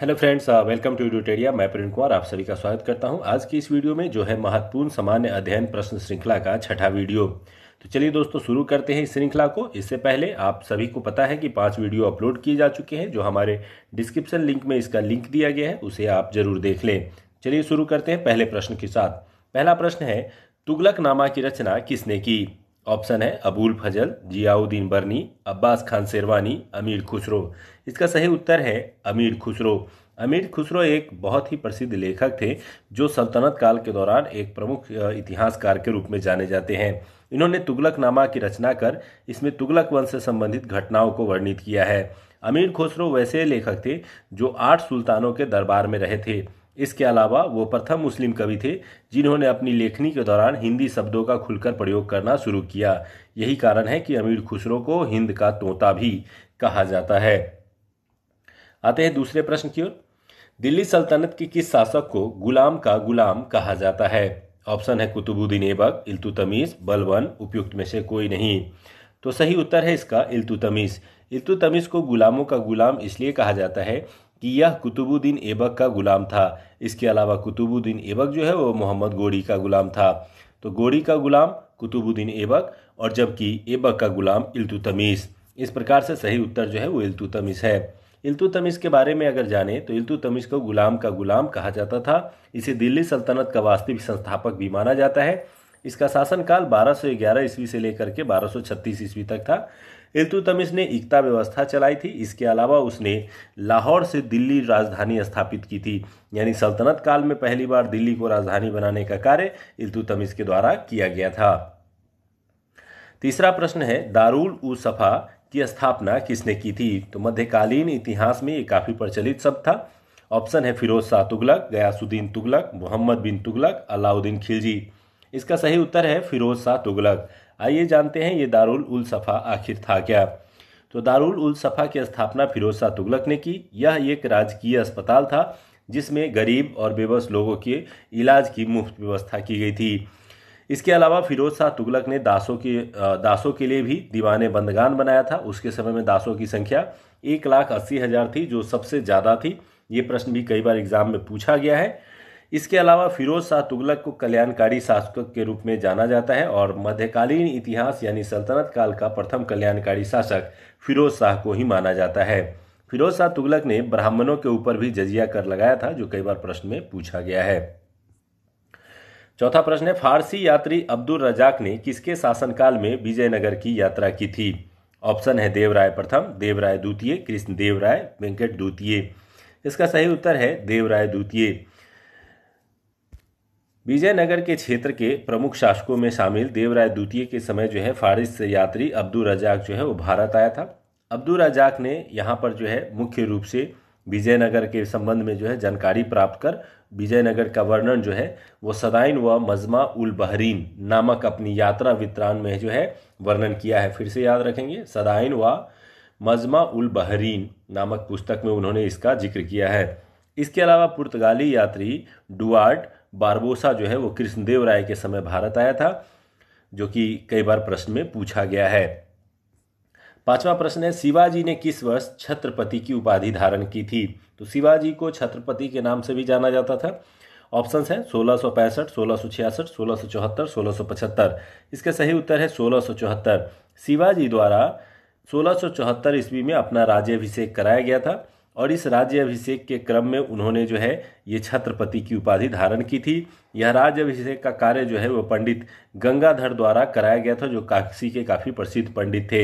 Hello friends welcome to ड्यूटेरिया मैं प्रवीण कुमार आप सभी का स्वागत करता हूं आज की इस वीडियो में जो है महत्वपूर्ण सामान्य अध्ययन प्रश्न श्रृंखला का छठा वीडियो तो चलिए दोस्तों शुरू करते हैं इस श्रृंखला को इससे पहले आप सभी को पता है कि पांच वीडियो अपलोड किए जा चुके हैं जो हमारे डिस्क्रिप्शन लिंक में इसका लिंक दिया गया है उसे आप जरूर देख लें चलिए शुरू करते हैं पहले प्रश्न के साथ पहला प्रश्न है तुगलक नामा की रचना किसने की ऑप्शन है अबूल फजल जियाउद्दीन बर्नी अब्बास खान शेरवानी अमीर खुसरो इसका सही उत्तर है अमीर खुसरो अमीर खुसरो एक बहुत ही प्रसिद्ध लेखक थे जो सल्तनत काल के दौरान एक प्रमुख इतिहासकार के रूप में जाने जाते हैं इन्होंने तुगलक नामा की रचना कर इसमें तुगलक वंश से संबंधित घटनाओं को वर्णित किया है अमीर खुसरो वैसे लेखक थे जो आठ सुल्तानों के दरबार में रहे थे इसके अलावा वो प्रथम मुस्लिम कवि थे जिन्होंने अपनी लेखनी के दौरान हिंदी शब्दों का खुलकर प्रयोग करना शुरू किया यही कारण है कि अमीर खुसरो को हिंद का तोता भी कहा जाता है आते हैं दूसरे प्रश्न की ओर दिल्ली सल्तनत के किस शासक को गुलाम का गुलाम कहा जाता है ऑप्शन है कुतुबुद्दीन ऐबक इल्तुतमीज बलबन उपयुक्त में से कोई नहीं तो सही उत्तर है इसका इल्तुतमीज इल्तुतमीज को गुलामों का गुलाम इसलिए कहा जाता है कि यह कुतुबुद्दीन ऐबक का गुलाम था इसके अलावा कुतुबुद्दीन ऐबक जो है वो मोहम्मद गोरी का गुलाम था तो गोरी का गुलाम कुतुबुद्दीन ऐबक और जबकि ऐबक का गुलाम इल्तुतमीस इस प्रकार से सही उत्तर जो है वो इल्तुतमीस है इल्तुतमिस के बारे में अगर जाने तो इल्तुतमिस को गुलाम का गुलाम कहा जाता था इसे दिल्ली सल्तनत का वास्तविक संस्थापक भी माना जाता है इसका शासनकाल 1211 ईस्वी से लेकर के 1236 ईस्वी तक था इल्तुतमिश ने एकता व्यवस्था चलाई थी इसके अलावा उसने लाहौर से दिल्ली राजधानी स्थापित की थी यानी सल्तनत काल में पहली बार दिल्ली को राजधानी बनाने का कार्य इल्तुतमिश के द्वारा किया गया था तीसरा प्रश्न है दारुल उ सफ़ा की स्थापना किसने की थी तो मध्यकालीन इतिहास में ये काफ़ी प्रचलित शब्द था ऑप्शन है फिरोज शाह तुगलक गयासुद्दीन तुगलक मोहम्मद बिन तुगलक अलाउद्दीन खिलजी इसका सही उत्तर है फिरोज शाह तुगलक आइए जानते हैं ये दारुल उल सफ़ा आखिर था क्या तो दारुल उल सफ़ा की स्थापना फिरोज शाह तुगलक ने की यह एक राजकीय अस्पताल था जिसमें गरीब और बेबस लोगों के इलाज की मुफ्त व्यवस्था की गई थी इसके अलावा फिरोज शाह तुगलक ने दासों के दासों के लिए भी दीवान बंदगान बनाया था उसके समय में दासों की संख्या एक लाख अस्सी हज़ार थी जो सबसे ज़्यादा थी ये प्रश्न भी कई बार एग्ज़ाम में पूछा गया है इसके अलावा फिरोज शाह तुगलक को कल्याणकारी शासक के रूप में जाना जाता है और मध्यकालीन इतिहास यानी सल्तनत काल का प्रथम कल्याणकारी शासक फिरोज शाह को ही माना जाता है फिरोज शाह तुगलक ने ब्राह्मणों के ऊपर भी जजिया कर लगाया था जो कई बार प्रश्न में पूछा गया है चौथा प्रश्न है फारसी यात्री अब्दुल रजाक ने किसके शासनकाल में विजयनगर की यात्रा की थी ऑप्शन है देवराय प्रथम देवराय द्वितीय कृष्ण देवराय वेंकट द्वितीय इसका सही उत्तर है देवराय द्वितीय विजयनगर के क्षेत्र के प्रमुख शासकों में शामिल देवराय द्वितीय के समय जो है फारिस से यात्री अब्दुल रजाक जो है वो भारत आया था अब्दुल रजाक ने यहाँ पर जो है मुख्य रूप से विजयनगर के संबंध में जो है जानकारी प्राप्त कर विजयनगर का वर्णन जो है वो सदाइन व मजमा उल बहरीन नामक अपनी यात्रा वितरान में जो है वर्णन किया है फिर से याद रखेंगे सदाइन व मजमा उल बहरीन नामक पुस्तक में उन्होंने इसका जिक्र किया है इसके अलावा पुर्तगाली यात्री डुआर्ट बारबोसा जो है वो कृष्णदेव राय के समय भारत आया था जो कि कई बार प्रश्न में पूछा गया है पांचवा प्रश्न है शिवाजी ने किस वर्ष छत्रपति की उपाधि धारण की थी तो शिवाजी को छत्रपति के नाम से भी जाना जाता था ऑप्शन है सोलह सौ पैंसठ सोलह सौ छियासठ सोलह सौ चौहत्तर सोलह सौ पचहत्तर इसका सही उत्तर है सोलह सौ चौहत्तर शिवाजी द्वारा सोलह सौ चौहत्तर ईस्वी में अपना राज्यभिषेक कराया गया था और इस राज्य अभिषेक के क्रम में उन्होंने जो है ये छत्रपति की उपाधि धारण की थी यह राज्य अभिषेक का कार्य जो है वह पंडित गंगाधर द्वारा कराया गया था जो काशी के काफ़ी प्रसिद्ध पंडित थे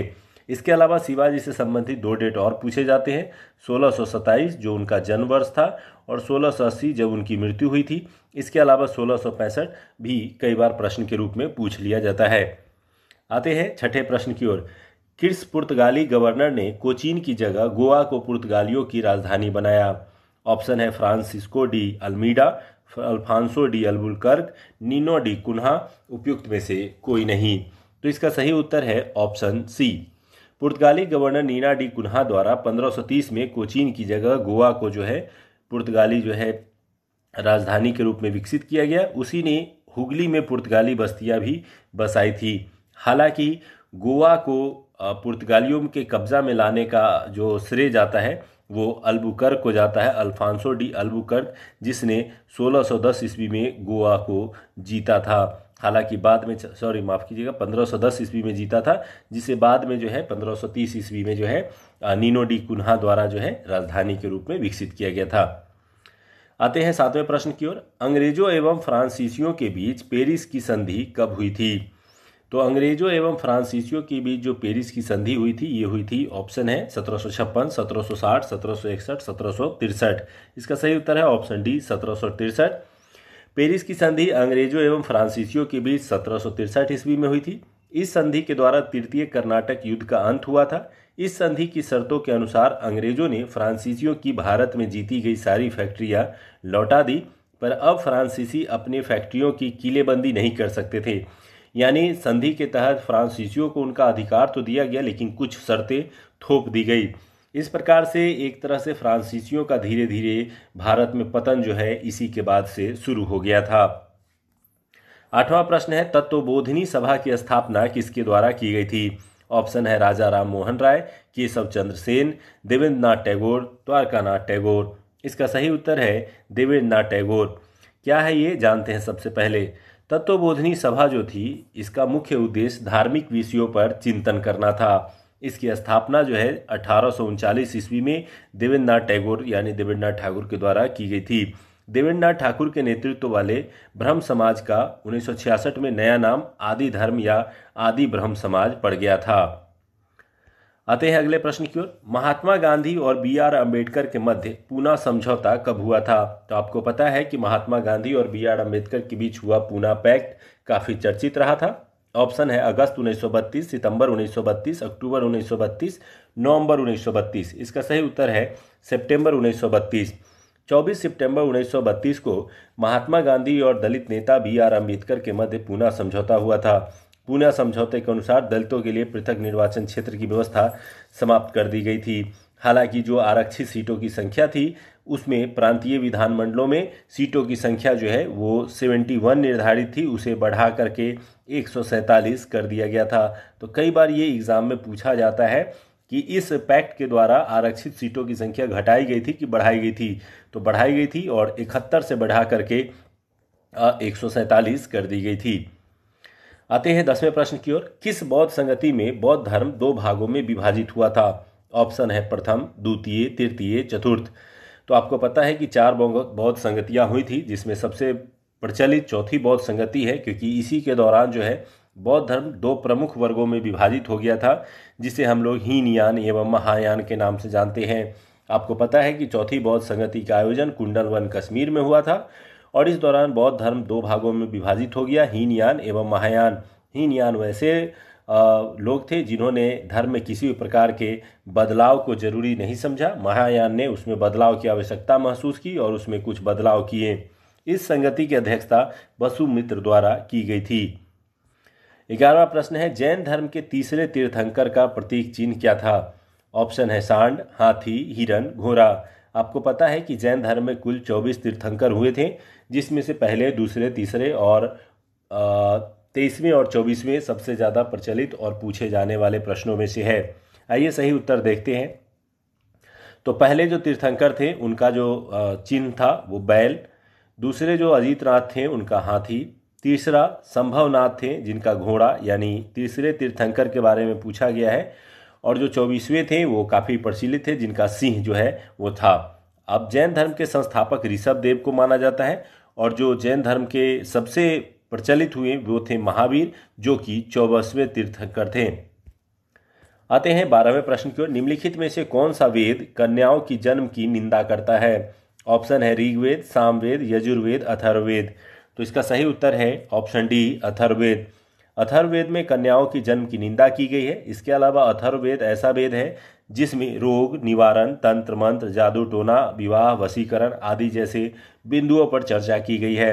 इसके अलावा शिवाजी से संबंधित दो डेट और पूछे जाते हैं सोलह जो उनका जन्म वर्ष था और सोलह जब उनकी मृत्यु हुई थी इसके अलावा सोलह भी कई बार प्रश्न के रूप में पूछ लिया जाता है आते हैं छठे प्रश्न की ओर किर्स पुर्तगाली गवर्नर ने कोचीन की जगह गोवा को पुर्तगालियों की राजधानी बनाया ऑप्शन है Francisco de Almeida Afonso de Albuquerque Nuno da Cunha उपयुक्त में से कोई नहीं तो इसका सही उत्तर है ऑप्शन सी पुर्तगाली गवर्नर नीना डी कुन्हा द्वारा 1530 में कोचीन की जगह गोवा को जो है पुर्तगाली जो है राजधानी के रूप में विकसित किया गया उसी ने हुगली में पुर्तगाली बस्तियां भी बसाई थी हालांकि गोवा को पुर्तगालियों के कब्ज़ा में लाने का जो श्रेय जाता है वो अल्बुकर्क को जाता है अल्फांसो डी अल्बुकर्क जिसने 1610 ईस्वी में गोवा को जीता था हालांकि बाद में सॉरी माफ़ कीजिएगा 1510 ईस्वी में जीता था जिसे बाद में जो है 1530 ईस्वी में जो है नीनो डी कुन्हा द्वारा जो है राजधानी के रूप में विकसित किया गया था आते हैं सातवें प्रश्न की ओर अंग्रेजों एवं फ्रांसीसियों के बीच पेरिस की संधि कब हुई थी तो अंग्रेजों एवं फ्रांसीसियों के बीच जो पेरिस की संधि हुई थी ये हुई थी ऑप्शन है सत्रह सौ छप्पन सत्रह सौ साठ सत्रह सौ इकसठ सत्रह सौ तिरसठ इसका सही उत्तर है ऑप्शन डी सत्रह सौ तिरसठ पेरिस की संधि अंग्रेजों एवं फ्रांसीसियों के बीच सत्रह सौ तिरसठ ईस्वी में हुई थी इस संधि के द्वारा तृतीय कर्नाटक युद्ध का अंत हुआ था इस संधि की शर्तों के अनुसार अंग्रेजों ने फ्रांसीसियों की भारत में जीती गई सारी फैक्ट्रियां लौटा दी पर अब फ्रांसीसी अपने फैक्ट्रियों की किलेबंदी नहीं कर सकते थे यानी संधि के तहत फ्रांसीसियों को उनका अधिकार तो दिया गया लेकिन कुछ शर्तें थोप दी गई इस प्रकार से एक तरह से फ्रांसीसियों का धीरे धीरे भारत में पतन जो है इसी के बाद से शुरू हो गया था आठवां प्रश्न है तत्वबोधिनी सभा की स्थापना किसके द्वारा की गई थी ऑप्शन है राजा राम मोहन राय केशव चंद्र सेन देवेंद्र नाथ टैगोर द्वारकानाथ टैगोर इसका सही उत्तर है देवेंद्र नाथ टैगोर क्या है ये जानते हैं सबसे पहले तत्वबोधनी सभा जो थी इसका मुख्य उद्देश्य धार्मिक विषयों पर चिंतन करना था इसकी स्थापना जो है अठारह ईस्वी में देवेंद्र नाथ टैगोर यानी देवेंद्र नाथ ठाकुर के द्वारा की गई थी देवेंद्र नाथ ठाकुर के नेतृत्व वाले ब्रह्म समाज का उन्नीस में नया नाम आदि धर्म या आदि ब्रह्म समाज पड़ गया था आते हैं अगले प्रश्न की ओर महात्मा गांधी और बी आर अम्बेडकर के मध्य पूना समझौता कब हुआ था तो आपको पता है कि महात्मा गांधी और बी आर अम्बेडकर के बीच हुआ पूना पैक्ट काफ़ी चर्चित रहा था ऑप्शन है अगस्त 1932, सितंबर 1932, अक्टूबर 1932, नवंबर 1932। इसका सही उत्तर है सितंबर 1932। 24 सितंबर 1932 को महात्मा गांधी और दलित नेता बी आर अम्बेडकर के मध्य पूना समझौता हुआ था पूना समझौते के अनुसार दलितों के लिए पृथक निर्वाचन क्षेत्र की व्यवस्था समाप्त कर दी गई थी हालांकि जो आरक्षित सीटों की संख्या थी उसमें प्रांतीय विधानमंडलों में सीटों की संख्या जो है वो 71 निर्धारित थी उसे बढ़ा करके एक कर दिया गया था तो कई बार ये एग्ज़ाम में पूछा जाता है कि इस पैक्ट के द्वारा आरक्षित सीटों की संख्या घटाई गई थी कि बढ़ाई गई थी तो बढ़ाई गई थी और इकहत्तर से बढ़ा करके एक कर दी गई थी आते हैं दसवें प्रश्न की ओर किस बौद्ध संगति में बौद्ध धर्म दो भागों में विभाजित हुआ था ऑप्शन है प्रथम द्वितीय तृतीय चतुर्थ तो आपको पता है कि चार बौद्ध संगतियाँ हुई थी जिसमें सबसे प्रचलित चौथी बौद्ध संगति है क्योंकि इसी के दौरान जो है बौद्ध धर्म दो प्रमुख वर्गों में विभाजित हो गया था जिसे हम लोग हीनयान एवं महायान के नाम से जानते हैं आपको पता है कि चौथी बौद्ध संगति का आयोजन कुंडल वन कश्मीर में हुआ था और इस दौरान बौद्ध धर्म दो भागों में विभाजित हो गया हीनयान एवं महायान हीनयान वैसे लोग थे जिन्होंने धर्म में किसी भी प्रकार के बदलाव को जरूरी नहीं समझा महायान ने उसमें बदलाव की आवश्यकता महसूस की और उसमें कुछ बदलाव किए इस संगति की अध्यक्षता वसुमित्र द्वारा की गई थी ग्यारहवा प्रश्न है जैन धर्म के तीसरे तीर्थंकर का प्रतीक चिन्ह क्या था ऑप्शन है सांड हाथी हिरण घोड़ा आपको पता है कि जैन धर्म में कुल 24 तीर्थंकर हुए थे जिसमें से पहले दूसरे तीसरे और तेईसवें और चौबीसवें सबसे ज़्यादा प्रचलित और पूछे जाने वाले प्रश्नों में से है आइए सही उत्तर देखते हैं तो पहले जो तीर्थंकर थे उनका जो चिन्ह था वो बैल दूसरे जो अजीतनाथ थे उनका हाथी तीसरा संभवनाथ थे जिनका घोड़ा यानी तीसरे तीर्थंकर के बारे में पूछा गया है और जो चौबीसवें थे वो काफ़ी प्रचलित थे जिनका सिंह जो है वो था अब जैन धर्म के संस्थापक ऋषभ देव को माना जाता है और जो जैन धर्म के सबसे प्रचलित हुए वो थे महावीर जो कि चौबसवें तीर्थंकर थे आते हैं बारहवें प्रश्न की ओर निम्नलिखित में से कौन सा वेद कन्याओं की जन्म की निंदा करता है ऑप्शन है ऋग्वेद सामवेद यजुर्वेद अथर्ववेद तो इसका सही उत्तर है ऑप्शन डी अथर्ववेद अथर्ववेद में कन्याओं की जन्म की निंदा की गई है इसके अलावा अथर्ववेद ऐसा वेद है जिसमें रोग निवारण तंत्र मंत्र जादू टोना विवाह वसीकरण आदि जैसे बिंदुओं पर चर्चा की गई है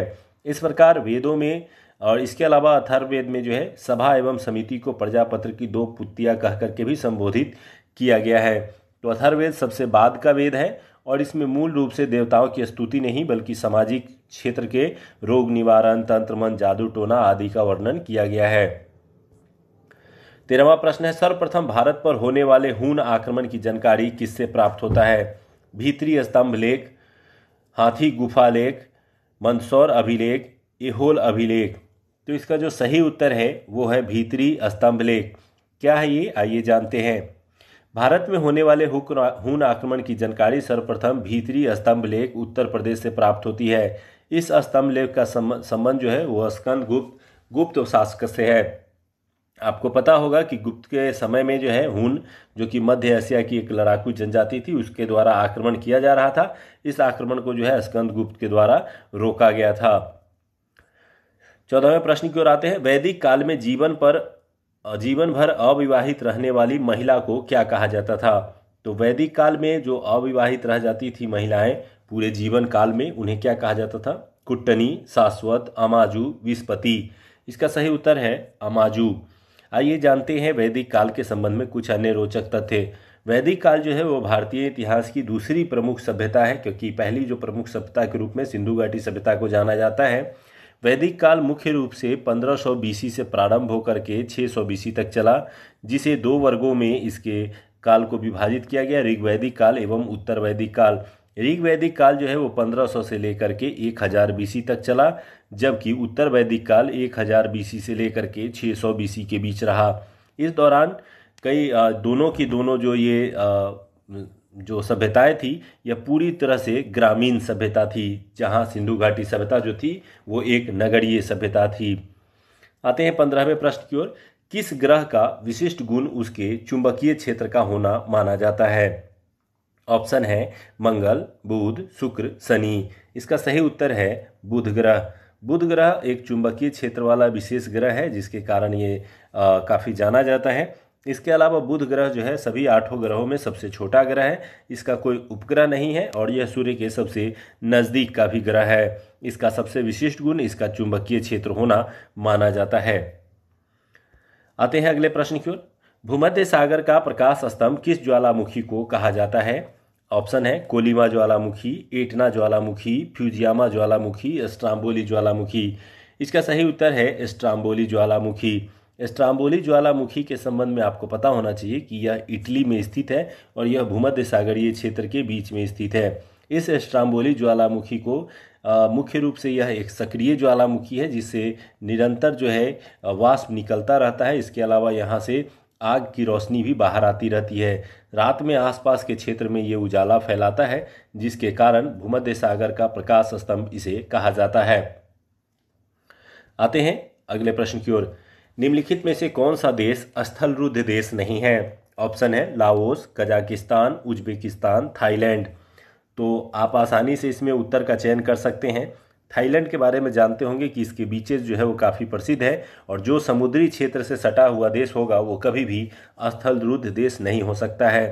इस प्रकार वेदों में और इसके अलावा अथर्ववेद में जो है सभा एवं समिति को प्रजापत्र की दो पुत्तियाँ कह करके भी संबोधित किया गया है तो अथर्वेद सबसे बाद का वेद है और इसमें मूल रूप से देवताओं की स्तुति नहीं बल्कि सामाजिक क्षेत्र के रोग निवारण तंत्र मन जादू टोना आदि का वर्णन किया गया है तेरहवा प्रश्न है सर्वप्रथम भारत पर होने वाले हून आक्रमण की जानकारी किससे प्राप्त होता है भीतरी स्तंभ लेख हाथी गुफा लेख मंदसौर अभिलेख एहोल अभिलेख तो इसका जो सही उत्तर है वो है भीतरी स्तंभ लेख क्या है ये आइए जानते हैं भारत में होने वाले हुन आक्रमण की जानकारी सर्वप्रथम भीतरी स्तंभ लेख उत्तर प्रदेश से प्राप्त होती है इस स्तंभ लेख का संबंध जो है वह स्कंद गुप्त गुप्त शासक से है आपको पता होगा कि गुप्त के समय में जो है हुन जो कि मध्य एशिया की एक लड़ाकू जनजाति थी उसके द्वारा आक्रमण किया जा रहा था इस आक्रमण को जो है स्कंद गुप्त के द्वारा रोका गया था चौदहवें प्रश्न की ओर आते हैं वैदिक काल में जीवन पर जीवन भर अविवाहित रहने वाली महिला को क्या कहा जाता था तो वैदिक काल में जो अविवाहित रह जाती थी महिलाएं पूरे जीवन काल में उन्हें क्या कहा जाता था कुट्टनी शाश्वत अमाजू विस्पति इसका सही उत्तर है अमाजू आइए जानते हैं वैदिक काल के संबंध में कुछ अन्य रोचक तथ्य वैदिक काल जो है वो भारतीय इतिहास की दूसरी प्रमुख सभ्यता है क्योंकि पहली जो प्रमुख सभ्यता के रूप में सिंधु घाटी सभ्यता को जाना जाता है वैदिक काल मुख्य रूप से 1500 बीसी से प्रारंभ होकर के 600 बीसी तक चला जिसे दो वर्गों में इसके काल को विभाजित किया गया ऋग्वैदिक काल एवं उत्तर वैदिक काल ऋग्वैदिक काल जो है वो 1500 से लेकर के 1000 बीसी तक चला जबकि उत्तर वैदिक काल 1000 बीसी से लेकर के 600 बीसी के बीच रहा इस दौरान कई दोनों की दोनों जो ये जो सभ्यताएं थी यह पूरी तरह से ग्रामीण सभ्यता थी जहां सिंधु घाटी सभ्यता जो थी वो एक नगरीय सभ्यता थी आते हैं पंद्रहवें प्रश्न की ओर किस ग्रह का विशिष्ट गुण उसके चुंबकीय क्षेत्र का होना माना जाता है ऑप्शन है मंगल बुध शुक्र शनि इसका सही उत्तर है बुध ग्रह बुध ग्रह एक चुंबकीय क्षेत्र वाला विशेष ग्रह है जिसके कारण ये काफ़ी जाना जाता है इसके अलावा बुध ग्रह जो है सभी आठों ग्रहों में सबसे छोटा ग्रह है इसका कोई उपग्रह नहीं है और यह सूर्य के सबसे नज़दीक का भी ग्रह है इसका सबसे विशिष्ट गुण इसका चुंबकीय क्षेत्र होना माना जाता है आते हैं अगले प्रश्न की ओर भूमध्य सागर का प्रकाश स्तंभ किस ज्वालामुखी को कहा जाता है ऑप्शन है कोलिमा ज्वालामुखी एटना ज्वालामुखी फ्यूजियामा ज्वालामुखी स्ट्राम्बोली ज्वालामुखी इसका सही उत्तर है स्ट्राम्बोली ज्वालामुखी स्ट्राम्बोली ज्वालामुखी के संबंध में आपको पता होना चाहिए कि यह इटली में स्थित है और यह भूमध्य सागरीय क्षेत्र के बीच में स्थित है इस स्ट्राम्बोली ज्वालामुखी को मुख्य रूप से यह एक सक्रिय ज्वालामुखी है जिससे निरंतर जो है वाष्प निकलता रहता है इसके अलावा यहाँ से आग की रोशनी भी बाहर आती रहती है रात में आसपास के क्षेत्र में ये उजाला फैलाता है जिसके कारण भूमध्य सागर का प्रकाश स्तंभ इसे कहा जाता है आते हैं अगले प्रश्न की ओर निम्नलिखित में से कौन सा देश स्थल रुद्ध देश नहीं है ऑप्शन है लाओस कजाकिस्तान उज्बेकिस्तान थाईलैंड तो आप आसानी से इसमें उत्तर का चयन कर सकते हैं थाईलैंड के बारे में जानते होंगे कि इसके बीचेस जो है वो काफ़ी प्रसिद्ध है और जो समुद्री क्षेत्र से सटा हुआ देश होगा वो कभी भी स्थल रुद्ध देश नहीं हो सकता है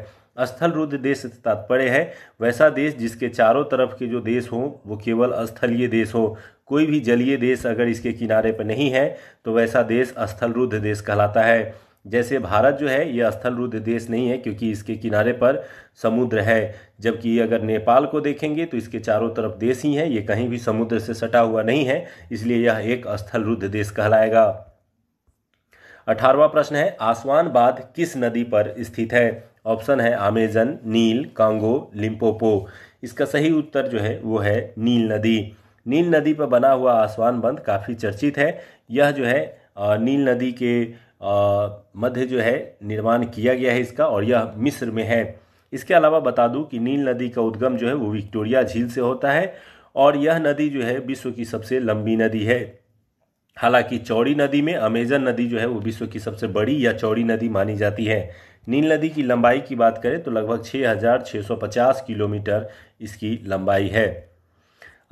स्थल रुद्ध देश तात्पर्य है वैसा देश जिसके चारों तरफ के जो देश हों वो केवल स्थलीय देश हो कोई भी जलीय देश अगर इसके किनारे पर नहीं है तो वैसा देश स्थल रुद्ध देश कहलाता है जैसे भारत जो है ये स्थल रुद्ध देश नहीं है क्योंकि इसके किनारे पर समुद्र है जबकि अगर नेपाल को देखेंगे तो इसके चारों तरफ देश ही हैं ये कहीं भी समुद्र से सटा हुआ नहीं है इसलिए यह एक स्थल रुद्ध देश कहलाएगा अठारवा प्रश्न है आसवान बाद किस नदी पर स्थित है ऑप्शन है अमेजन नील कांगो लिम्पोपो इसका सही उत्तर जो है वो है नील नदी नील नदी पर बना हुआ आसवान बंद काफ़ी चर्चित है यह जो है नील नदी के मध्य जो है निर्माण किया गया है इसका और यह मिस्र में है इसके अलावा बता दूं कि नील नदी का उद्गम जो है वो विक्टोरिया झील से होता है और यह नदी जो है विश्व की सबसे लंबी नदी है हालांकि चौड़ी नदी में अमेजन नदी जो है वो विश्व की सबसे बड़ी या चौड़ी नदी मानी जाती है नील नदी की लंबाई की बात करें तो लगभग 6,650 किलोमीटर इसकी लंबाई है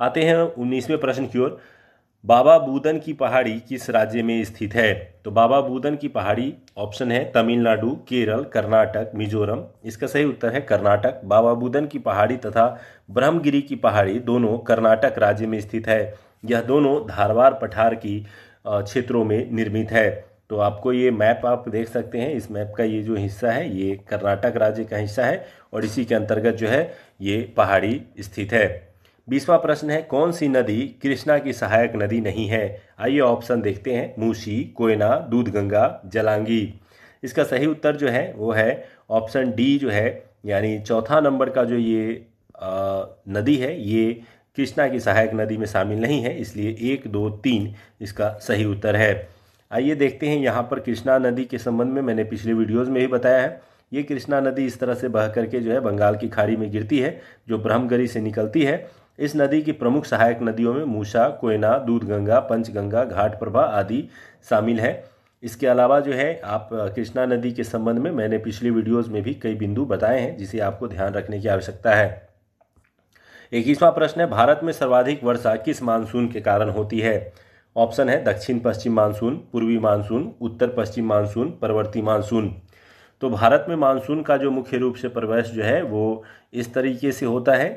आते हैं उन्नीसवें प्रश्न की ओर बाबा बूदन की पहाड़ी किस राज्य में स्थित है तो बाबा बूदन की पहाड़ी ऑप्शन है तमिलनाडु केरल कर्नाटक मिजोरम इसका सही उत्तर है कर्नाटक बाबा बूदन की पहाड़ी तथा ब्रह्मगिरी की पहाड़ी दोनों कर्नाटक राज्य में स्थित है यह दोनों धारवार पठार की क्षेत्रों में निर्मित है तो आपको ये मैप आप देख सकते हैं इस मैप का ये जो हिस्सा है ये कर्नाटक राज्य का हिस्सा है और इसी के अंतर्गत जो है ये पहाड़ी स्थित है बीसवा प्रश्न है कौन सी नदी कृष्णा की सहायक नदी नहीं है आइए ऑप्शन देखते हैं मूसी कोयना दूध गंगा जलांगी इसका सही उत्तर जो है वो है ऑप्शन डी जो है यानी चौथा नंबर का जो ये आ, नदी है ये कृष्णा की सहायक नदी में शामिल नहीं है इसलिए एक दो तीन इसका सही उत्तर है आइए देखते हैं यहाँ पर कृष्णा नदी के संबंध में मैंने पिछले वीडियोज़ में भी बताया है ये कृष्णा नदी इस तरह से बह करके जो है बंगाल की खाड़ी में गिरती है जो ब्रह्मगरी से निकलती है इस नदी की प्रमुख सहायक नदियों में मूसा कोयना दूधगंगा पंचगंगा घाट प्रभा आदि शामिल हैं इसके अलावा जो है आप कृष्णा नदी के संबंध में मैंने पिछली वीडियोस में भी कई बिंदु बताए हैं जिसे आपको ध्यान रखने की आवश्यकता है इक्कीसवां प्रश्न है भारत में सर्वाधिक वर्षा किस मानसून के कारण होती है ऑप्शन है दक्षिण पश्चिम मानसून पूर्वी मानसून उत्तर पश्चिम मानसून परवर्ती मानसून तो भारत में मानसून का जो मुख्य रूप से प्रवेश जो है वो इस तरीके से होता है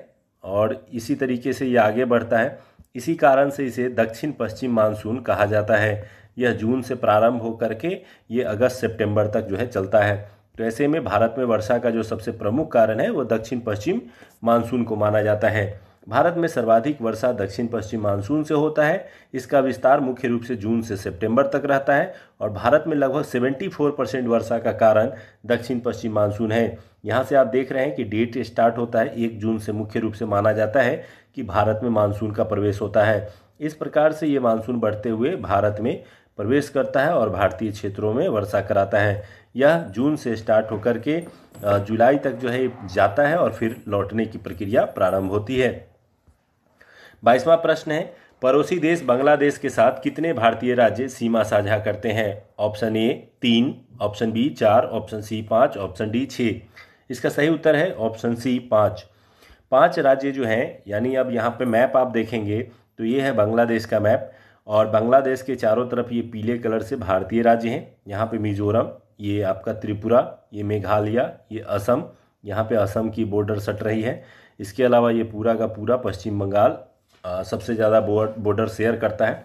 और इसी तरीके से ये आगे बढ़ता है इसी कारण से इसे दक्षिण पश्चिम मानसून कहा जाता है यह जून से प्रारंभ होकर के ये अगस्त सितंबर तक जो है चलता है तो ऐसे में भारत में वर्षा का जो सबसे प्रमुख कारण है वो दक्षिण पश्चिम मानसून को माना जाता है भारत में सर्वाधिक वर्षा दक्षिण पश्चिम मानसून से होता है इसका विस्तार मुख्य रूप से जून से सितंबर तक रहता है और भारत में लगभग 74 परसेंट वर्षा का कारण दक्षिण पश्चिम मानसून है यहाँ से आप देख रहे हैं कि डेट स्टार्ट होता है एक जून से मुख्य रूप से माना जाता है कि भारत में मानसून का प्रवेश होता है इस प्रकार से ये मानसून बढ़ते हुए भारत में प्रवेश करता है और भारतीय क्षेत्रों में वर्षा कराता है यह जून से स्टार्ट होकर के जुलाई तक जो है जाता है और फिर लौटने की प्रक्रिया प्रारंभ होती है बाईसवां प्रश्न है पड़ोसी देश बांग्लादेश के साथ कितने भारतीय राज्य सीमा साझा करते हैं ऑप्शन ए तीन ऑप्शन बी चार ऑप्शन सी पाँच ऑप्शन डी छः इसका सही उत्तर है ऑप्शन सी पाँच पांच राज्य जो हैं यानी अब यहाँ पे मैप आप देखेंगे तो ये है बांग्लादेश का मैप और बांग्लादेश के चारों तरफ ये पीले कलर से भारतीय राज्य हैं यहाँ पे मिजोरम ये आपका त्रिपुरा ये मेघालय ये असम यहाँ पे असम की बॉर्डर सट रही है इसके अलावा ये पूरा का पूरा पश्चिम बंगाल सबसे ज़्यादा बॉर्डर शेयर करता है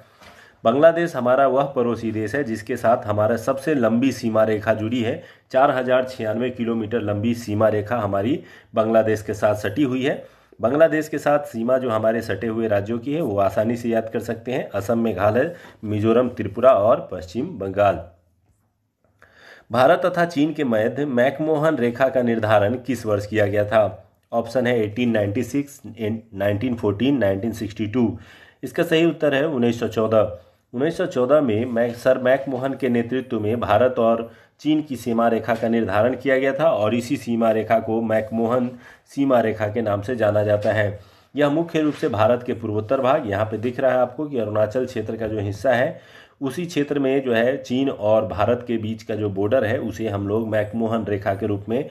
बांग्लादेश हमारा वह पड़ोसी देश है जिसके साथ हमारा सबसे लंबी सीमा रेखा जुड़ी है चार हज़ार छियानवे किलोमीटर लंबी सीमा रेखा हमारी बांग्लादेश के साथ सटी हुई है बांग्लादेश के साथ सीमा जो हमारे सटे हुए राज्यों की है वो आसानी से याद कर सकते हैं असम मेघालय मिजोरम त्रिपुरा और पश्चिम बंगाल भारत तथा चीन के मध्य मैकमोहन रेखा का निर्धारण किस वर्ष किया गया था ऑप्शन है 1896, 1914, 1962 इसका सही उत्तर है 1914 1914 में मैक सर मैकमोहन के नेतृत्व में भारत और चीन की सीमा रेखा का निर्धारण किया गया था और इसी सीमा रेखा को मैकमोहन सीमा रेखा के नाम से जाना जाता है यह मुख्य रूप से भारत के पूर्वोत्तर भाग यहाँ पे दिख रहा है आपको कि अरुणाचल क्षेत्र का जो हिस्सा है उसी क्षेत्र में जो है चीन और भारत के बीच का जो बॉर्डर है उसे हम लोग मैकमोहन रेखा के रूप में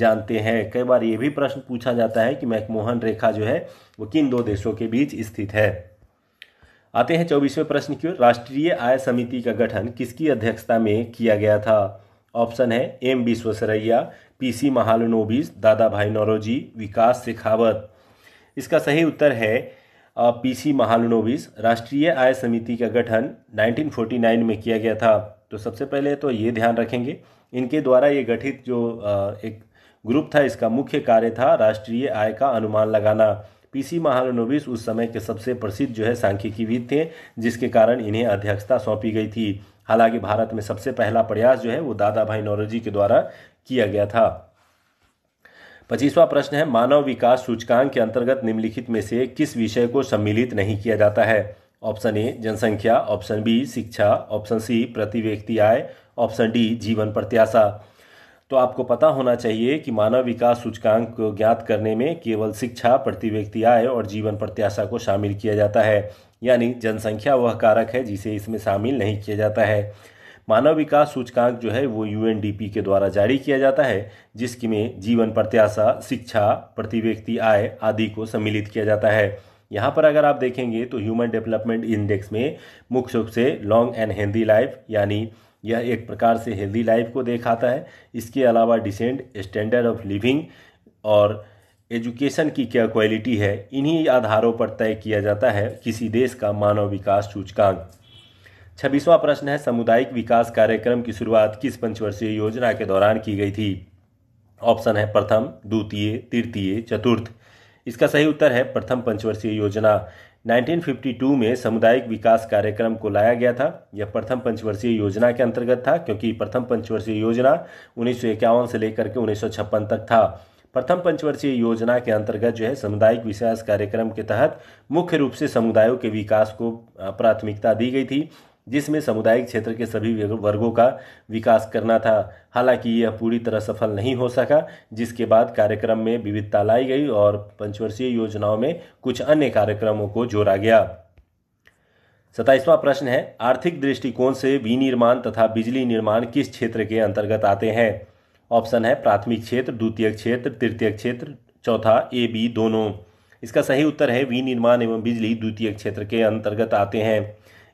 जानते हैं कई बार ये भी प्रश्न पूछा जाता है कि मैकमोहन रेखा जो है वो किन दो देशों के बीच स्थित है आते हैं चौबीसवें प्रश्न की ओर राष्ट्रीय आय समिति का गठन किसकी अध्यक्षता में किया गया था ऑप्शन है M Visvesvaraya P C Mahalanobis Dadabhai Naoroji विकास शेखावत इसका सही उत्तर है पी सी महालनोबिस राष्ट्रीय आय समिति का गठन 1949 में किया गया था तो सबसे पहले तो ये ध्यान रखेंगे इनके द्वारा ये गठित जो एक ग्रुप था इसका मुख्य कार्य था राष्ट्रीय आय का अनुमान लगाना पीसी महालनोबिस उस समय के सबसे प्रसिद्ध जो है सांख्यिकीविद थे जिसके कारण इन्हें अध्यक्षता सौंपी गई थी हालांकि भारत में सबसे पहला प्रयास जो है वो दादा भाई नौरोजी के द्वारा किया गया था पच्चीसवा प्रश्न है मानव विकास सूचकांक के अंतर्गत निम्नलिखित में से किस विषय को सम्मिलित नहीं किया जाता है ऑप्शन ए जनसंख्या ऑप्शन बी शिक्षा ऑप्शन सी प्रति व्यक्ति आय ऑप्शन डी जीवन प्रत्याशा तो आपको पता होना चाहिए कि मानव विकास सूचकांक को ज्ञात करने में केवल शिक्षा प्रति व्यक्ति आय और जीवन प्रत्याशा को शामिल किया जाता है यानी जनसंख्या वह कारक है जिसे इसमें शामिल नहीं किया जाता है मानव विकास सूचकांक जो है वो यू के द्वारा जारी किया जाता है जिसकी में जीवन प्रत्याशा शिक्षा प्रति व्यक्ति आय आदि को सम्मिलित किया जाता है यहाँ पर अगर आप देखेंगे तो ह्यूमन डेवलपमेंट इंडेक्स में मुख्य रूप से लॉन्ग एंड हेल्दी लाइफ यानी यह एक प्रकार से हेल्दी लाइफ को देखाता है इसके अलावा डिसेंट स्टैंडर्ड ऑफ लिविंग और एजुकेशन की क्या क्वालिटी है इन्हीं आधारों पर तय किया जाता है किसी देश का मानव विकास सूचकांक छब्बीसवां प्रश्न है सामुदायिक विकास कार्यक्रम की शुरुआत किस पंचवर्षीय योजना के दौरान की गई थी ऑप्शन है प्रथम द्वितीय तृतीय चतुर्थ इसका सही उत्तर है प्रथम पंचवर्षीय योजना 1952 में सामुदायिक विकास कार्यक्रम को लाया गया था यह प्रथम पंचवर्षीय योजना के अंतर्गत था क्योंकि प्रथम पंचवर्षीय योजना उन्नीस से लेकर के उन्नीस तक था प्रथम पंचवर्षीय योजना के अंतर्गत जो है सामुदायिक विकास कार्यक्रम के तहत मुख्य रूप से समुदायों के विकास को प्राथमिकता दी गई थी जिसमें सामुदायिक क्षेत्र के सभी वर्गों का विकास करना था हालांकि यह पूरी तरह सफल नहीं हो सका जिसके बाद कार्यक्रम में विविधता लाई गई और पंचवर्षीय योजनाओं में कुछ अन्य कार्यक्रमों को जोड़ा गया सताइसवां प्रश्न है आर्थिक दृष्टिकोण से विनिर्माण तथा बिजली निर्माण किस क्षेत्र के अंतर्गत आते हैं ऑप्शन है प्राथमिक क्षेत्र द्वितीय क्षेत्र तृतीय क्षेत्र चौथा ए बी दोनों इसका सही उत्तर है विनिर्माण एवं बिजली द्वितीय क्षेत्र के अंतर्गत आते हैं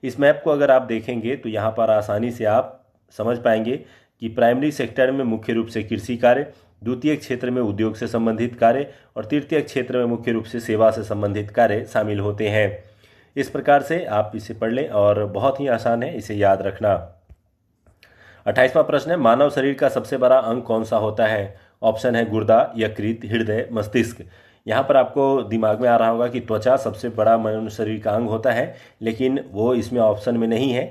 इस मैप को अगर आप देखेंगे तो यहाँ पर आसानी से आप समझ पाएंगे कि प्राइमरी सेक्टर में मुख्य रूप से कृषि कार्य द्वितीय क्षेत्र में उद्योग से संबंधित कार्य और तृतीय क्षेत्र में मुख्य रूप से सेवा से संबंधित कार्य शामिल होते हैं इस प्रकार से आप इसे पढ़ लें और बहुत ही आसान है इसे याद रखना अट्ठाईसवां प्रश्न है मानव शरीर का सबसे बड़ा अंग कौन सा होता है ऑप्शन है गुर्दा यकृत हृदय मस्तिष्क यहाँ पर आपको दिमाग में आ रहा होगा कि त्वचा सबसे बड़ा मानव शरीर का अंग होता है लेकिन वो इसमें ऑप्शन में नहीं है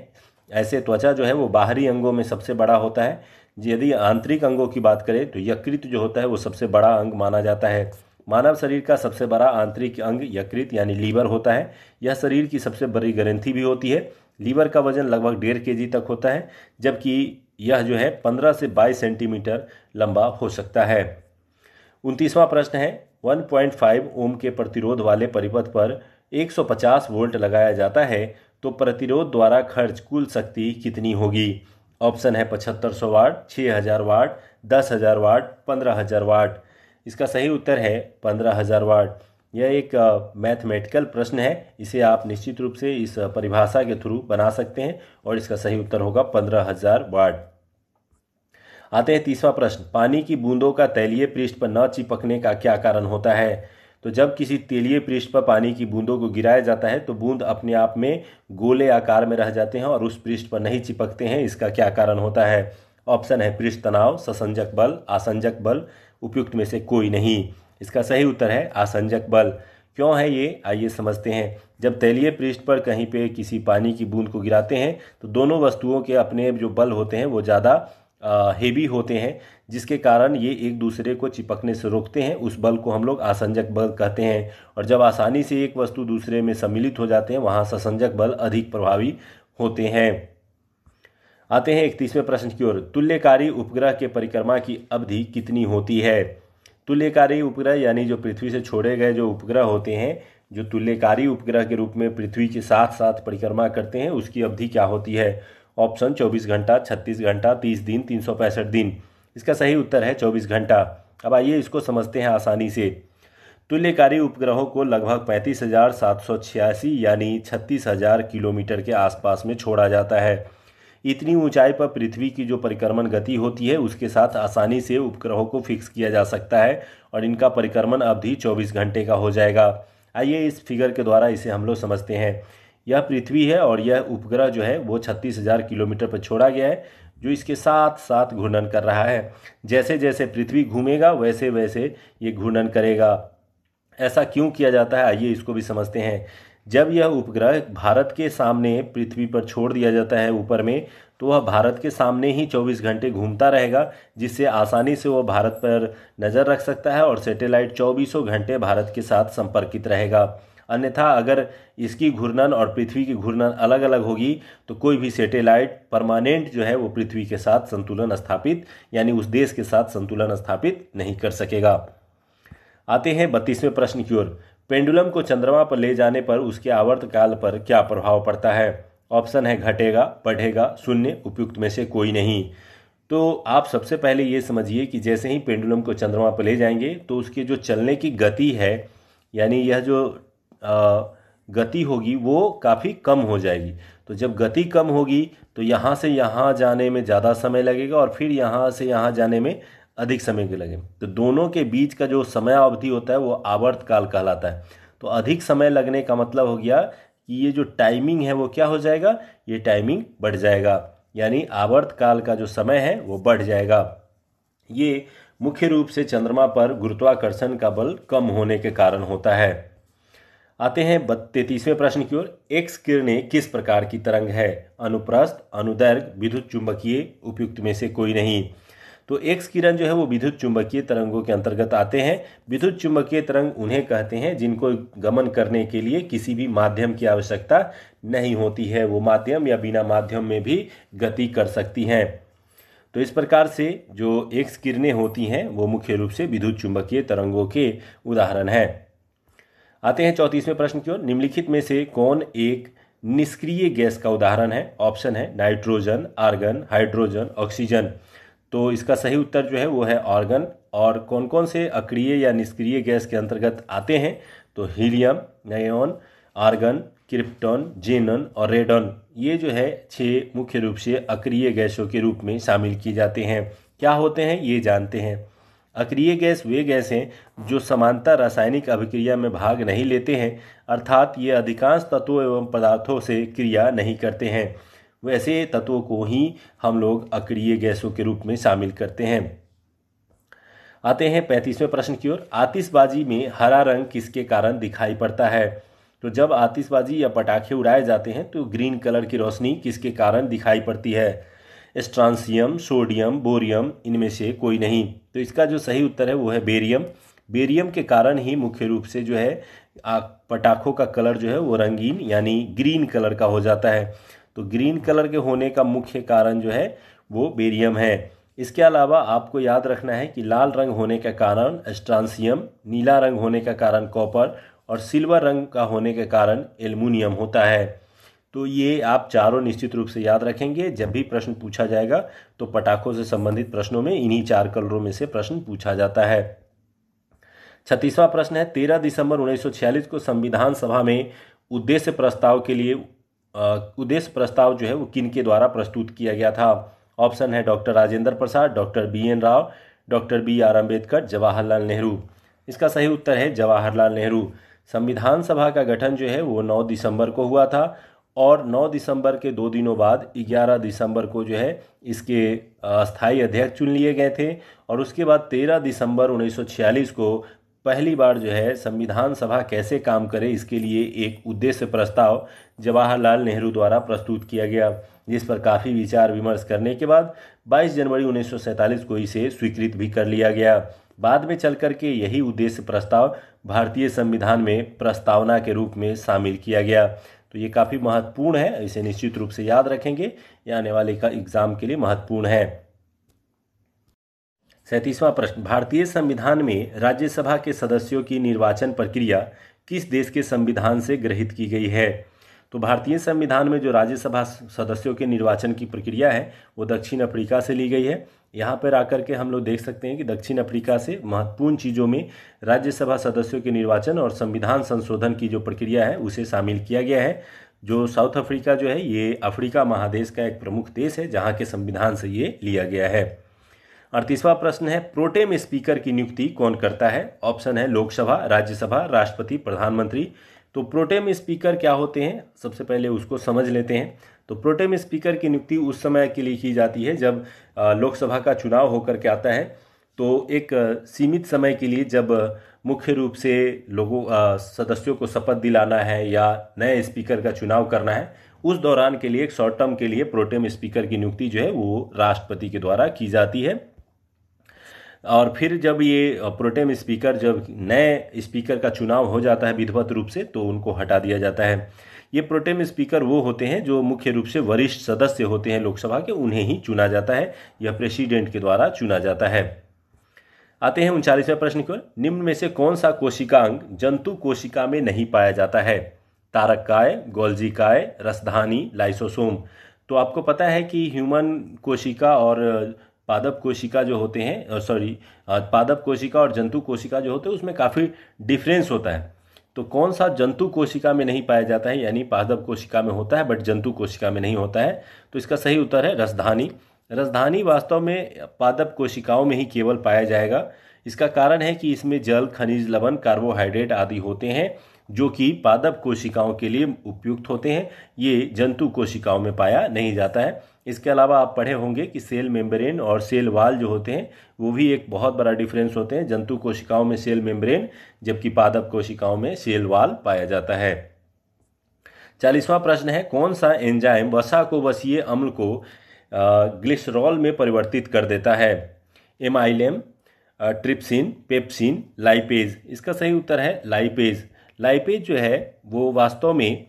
ऐसे त्वचा जो है वो बाहरी अंगों में सबसे बड़ा होता है यदि आंतरिक अंगों की बात करें तो यकृत जो होता है वो सबसे बड़ा अंग माना जाता है मानव शरीर का सबसे बड़ा आंतरिक अंग यकृत यानी लीवर होता है यह शरीर की सबसे बड़ी ग्रंथि भी होती है लीवर का वजन लगभग डेढ़ के तक होता है जबकि यह जो है पंद्रह से बाईस सेंटीमीटर लंबा हो सकता है उनतीसवां प्रश्न है 1.5 ओम के प्रतिरोध वाले परिपथ पर 150 वोल्ट लगाया जाता है तो प्रतिरोध द्वारा खर्च कुल शक्ति कितनी होगी ऑप्शन है पचहत्तर सौ वाट छः हज़ार वाट दस हज़ार वाट पंद्रह हज़ार वाट इसका सही उत्तर है पंद्रह हज़ार वाट यह एक मैथमेटिकल प्रश्न है इसे आप निश्चित रूप से इस परिभाषा के थ्रू बना सकते हैं और इसका सही उत्तर होगा पंद्रह हज़ार वाट आते हैं तीसवा प्रश्न पानी की बूंदों का तैलीय पृष्ठ पर न चिपकने का क्या कारण होता है तो जब किसी तेलीय पृष्ठ पर पानी की बूंदों को गिराया जाता है तो बूंद अपने आप में गोले आकार में रह जाते हैं और उस पृष्ठ पर नहीं चिपकते हैं इसका क्या कारण होता है ऑप्शन है पृष्ठ तनाव ससंजक बल आसंजक बल उपयुक्त में से कोई नहीं इसका सही उत्तर है आसंजक बल क्यों है ये आइए समझते हैं जब तैलीय पृष्ठ पर कहीं पे किसी पानी की बूंद को गिराते हैं तो दोनों वस्तुओं के अपने जो बल होते हैं वो ज़्यादा हेवी होते हैं जिसके कारण ये एक दूसरे को चिपकने से रोकते हैं उस बल को हम लोग आसंजक बल कहते हैं और जब आसानी से एक वस्तु दूसरे में सम्मिलित हो जाते हैं वहाँ ससंजक बल अधिक प्रभावी होते हैं आते हैं इकतीसवें प्रश्न की ओर तुल्यकारी उपग्रह के परिक्रमा की अवधि कितनी होती है तुल्यकारी उपग्रह यानी जो पृथ्वी से छोड़े गए जो उपग्रह होते हैं जो तुल्यकारी उपग्रह के रूप में पृथ्वी के साथ साथ परिक्रमा करते हैं उसकी अवधि क्या होती है ऑप्शन 24 घंटा 36 घंटा 30 दिन तीन दिन इसका सही उत्तर है 24 घंटा अब आइए इसको समझते हैं आसानी से तुल्यकारी उपग्रहों को लगभग पैंतीस हज़ार सात सौ छियासी यानी छत्तीस हज़ार किलोमीटर के आसपास में छोड़ा जाता है इतनी ऊंचाई पर पृथ्वी की जो परिक्रमण गति होती है उसके साथ आसानी से उपग्रहों को फिक्स किया जा सकता है और इनका परिक्रमण अवधि 24 घंटे का हो जाएगा आइए इस फिगर के द्वारा इसे हम लोग समझते हैं यह पृथ्वी है और यह उपग्रह जो है वो छत्तीस हज़ार किलोमीटर पर छोड़ा गया है जो इसके साथ साथ घूर्णन कर रहा है जैसे जैसे पृथ्वी घूमेगा वैसे वैसे ये घूर्णन करेगा ऐसा क्यों किया जाता है आइए इसको भी समझते हैं जब यह उपग्रह भारत के सामने पृथ्वी पर छोड़ दिया जाता है ऊपर में तो वह भारत के सामने ही 24 घंटे घूमता रहेगा जिससे आसानी से वह भारत पर नज़र रख सकता है और सैटेलाइट चौबीसों घंटे भारत के साथ संपर्कित रहेगा अन्यथा अगर इसकी घूर्णन और पृथ्वी की घूर्णन अलग अलग होगी तो कोई भी सेटेलाइट परमानेंट जो है वो पृथ्वी के साथ संतुलन स्थापित यानी उस देश के साथ संतुलन स्थापित नहीं कर सकेगा आते हैं बत्तीसवें प्रश्न की ओर पेंडुलम को चंद्रमा पर ले जाने पर उसके आवर्त काल पर क्या प्रभाव पड़ता है ऑप्शन है घटेगा बढ़ेगा शून्य उपयुक्त में से कोई नहीं तो आप सबसे पहले ये समझिए कि जैसे ही पेंडुलम को चंद्रमा पर ले जाएंगे तो उसके जो चलने की गति है यानी यह जो गति होगी वो काफ़ी कम हो जाएगी तो जब गति कम होगी तो यहाँ से यहाँ जाने में ज़्यादा समय लगेगा और फिर यहाँ से यहाँ जाने में अधिक समय लगेगा तो दोनों के बीच का जो समय अवधि होता है वो आवर्त काल कहलाता है तो अधिक समय लगने का मतलब हो गया कि ये जो टाइमिंग है वो क्या हो जाएगा ये टाइमिंग बढ़ जाएगा यानी आवर्त काल का जो समय है वो बढ़ जाएगा ये मुख्य रूप से चंद्रमा पर गुरुत्वाकर्षण का बल कम होने के कारण होता है आते हैं तैतीसवें प्रश्न की ओर एक्स किरणें किस प्रकार की तरंग है अनुप्रस्थ अनुदर्ग विद्युत चुंबकीय उपयुक्त में से कोई नहीं तो एक्स किरण जो है वो विद्युत चुंबकीय तरंगों के अंतर्गत आते हैं विद्युत चुंबकीय तरंग उन्हें कहते हैं जिनको गमन करने के लिए किसी भी माध्यम की आवश्यकता नहीं होती है वो माध्यम या बिना माध्यम में भी गति कर सकती हैं तो इस प्रकार से जो एक्स किरणें होती हैं वो मुख्य रूप से विद्युत चुंबकीय तरंगों के उदाहरण हैं आते हैं चौंतीसवें प्रश्न की ओर निम्नलिखित में से कौन एक निष्क्रिय गैस का उदाहरण है ऑप्शन है नाइट्रोजन आर्गन हाइड्रोजन ऑक्सीजन तो इसका सही उत्तर जो है वो है ऑर्गन और कौन कौन से अक्रिय या निष्क्रिय गैस के अंतर्गत आते हैं तो helium neon argon krypton xenon और रेडन ये जो है छः मुख्य रूप से अक्रिय गैसों के रूप में शामिल किए जाते हैं क्या होते हैं ये जानते हैं अक्रिय गैस वे गैस हैं जो समानता रासायनिक अभिक्रिया में भाग नहीं लेते हैं अर्थात ये अधिकांश तत्वों एवं पदार्थों से क्रिया नहीं करते हैं वैसे तत्वों को ही हम लोग अक्रिय गैसों के रूप में शामिल करते हैं आते हैं पैंतीसवें प्रश्न की ओर आतिशबाजी में हरा रंग किसके कारण दिखाई पड़ता है तो जब आतिशबाजी या पटाखे उड़ाए जाते हैं तो ग्रीन कलर की रोशनी किसके कारण दिखाई पड़ती है स्ट्रांसियम सोडियम बोरियम इनमें से कोई नहीं तो इसका जो सही उत्तर है वो है बेरियम बेरियम के कारण ही मुख्य रूप से जो है पटाखों का कलर जो है वो रंगीन यानी ग्रीन कलर का हो जाता है तो ग्रीन कलर के होने का मुख्य कारण जो है वो बेरियम है इसके अलावा आपको याद रखना है कि लाल रंग होने का कारण एस्ट्रांसियम नीला रंग होने का कारण कॉपर और सिल्वर रंग का होने के कारण एल्युमिनियम होता है तो ये आप चारों निश्चित रूप से याद रखेंगे जब भी प्रश्न पूछा जाएगा तो पटाखों से संबंधित प्रश्नों में इन्हीं चार कलरों में से प्रश्न पूछा जाता है छत्तीसवां प्रश्न है तेरह दिसंबर उन्नीस को संविधान सभा में उद्देश्य प्रस्ताव के लिए उद्देश्य प्रस्ताव जो है वो किन के द्वारा प्रस्तुत किया गया था ऑप्शन है doctor Rajendra Prasad doctor B N Rao doctor B R Ambedkar Jawaharlal Nehru इसका सही उत्तर है जवाहरलाल नेहरू संविधान सभा का गठन जो है वो 9 दिसंबर को हुआ था और 9 दिसंबर के दो दिनों बाद 11 दिसंबर को जो है इसके स्थायी अध्यक्ष चुन लिए गए थे और उसके बाद 13 दिसंबर 1946 को पहली बार जो है संविधान सभा कैसे काम करे इसके लिए एक उद्देश्य प्रस्ताव जवाहरलाल नेहरू द्वारा प्रस्तुत किया गया जिस पर काफ़ी विचार विमर्श करने के बाद 22 जनवरी 1947 को इसे स्वीकृत भी कर लिया गया बाद में चल करके यही उद्देश्य प्रस्ताव भारतीय संविधान में प्रस्तावना के रूप में शामिल किया गया तो ये काफ़ी महत्वपूर्ण है इसे निश्चित रूप से याद रखेंगे ये आने वाले का एग्जाम के लिए महत्वपूर्ण है सैंतीसवां प्रश्न भारतीय संविधान में राज्यसभा के सदस्यों की निर्वाचन प्रक्रिया किस देश के संविधान से ग्रहित की गई है तो भारतीय संविधान में जो राज्यसभा सदस्यों के निर्वाचन की प्रक्रिया है वो दक्षिण अफ्रीका से ली गई है यहाँ पर आकर के हम लोग देख सकते हैं कि दक्षिण अफ्रीका से महत्वपूर्ण चीज़ों में राज्यसभा सदस्यों के निर्वाचन और संविधान संशोधन की जो प्रक्रिया है उसे शामिल किया गया है जो साउथ अफ्रीका जो है ये अफ्रीका महादेश का एक प्रमुख देश है जहाँ के संविधान से ये लिया गया है अड़तीसवा प्रश्न है प्रोटेम स्पीकर की नियुक्ति कौन करता है ऑप्शन है लोकसभा राज्यसभा राष्ट्रपति प्रधानमंत्री तो प्रोटेम स्पीकर क्या होते हैं सबसे पहले उसको समझ लेते हैं तो प्रोटेम स्पीकर की नियुक्ति उस समय के लिए की जाती है जब लोकसभा का चुनाव होकर के आता है तो एक सीमित समय के लिए जब मुख्य रूप से लोगों सदस्यों को शपथ दिलाना है या नए स्पीकर का चुनाव करना है उस दौरान के लिए एक शॉर्ट टर्म के लिए प्रोटेम स्पीकर की नियुक्ति जो है वो राष्ट्रपति के द्वारा की जाती है और फिर जब ये प्रोटेम स्पीकर जब नए स्पीकर का चुनाव हो जाता है विधिवत रूप से तो उनको हटा दिया जाता है ये प्रोटेम स्पीकर वो होते हैं जो मुख्य रूप से वरिष्ठ सदस्य होते हैं लोकसभा के उन्हें ही चुना जाता है या प्रेसिडेंट के द्वारा चुना जाता है आते हैं उनचालीसवें प्रश्न की ओर निम्न में से कौन सा कोशिकांग जंतु कोशिका में नहीं पाया जाता है तारक काय गोल्जी काय रसधानी लाइसोसोम तो आपको पता है कि ह्यूमन कोशिका और पादप कोशिका जो होते हैं सॉरी पादप कोशिका और जंतु कोशिका जो होते हैं उसमें काफ़ी डिफरेंस होता है तो कौन सा जंतु कोशिका में नहीं पाया जाता है यानी पादप कोशिका में होता है बट जंतु कोशिका में नहीं होता है तो इसका सही उत्तर है रसधानी रसधानी वास्तव में पादप कोशिकाओं में ही केवल पाया जाएगा इसका कारण है कि इसमें जल खनिज लवण कार्बोहाइड्रेट आदि होते हैं जो कि पादप कोशिकाओं के लिए उपयुक्त होते हैं ये जंतु कोशिकाओं में पाया नहीं जाता है इसके अलावा आप पढ़े होंगे कि सेल मेम्ब्रेन और सेल वाल जो होते हैं वो भी एक बहुत बड़ा डिफरेंस होते हैं जंतु कोशिकाओं में सेल मेम्ब्रेन जबकि पादप कोशिकाओं में सेल वाल पाया जाता है चालीसवां प्रश्न है कौन सा एंजाइम वसा को वसीय अम्ल को ग्लिसरॉल में परिवर्तित कर देता है एमाइलेम ट्रिप्सिन पेप्सिन लाइपेज इसका सही उत्तर है लाइपेज लाइपेज जो है वो वास्तव में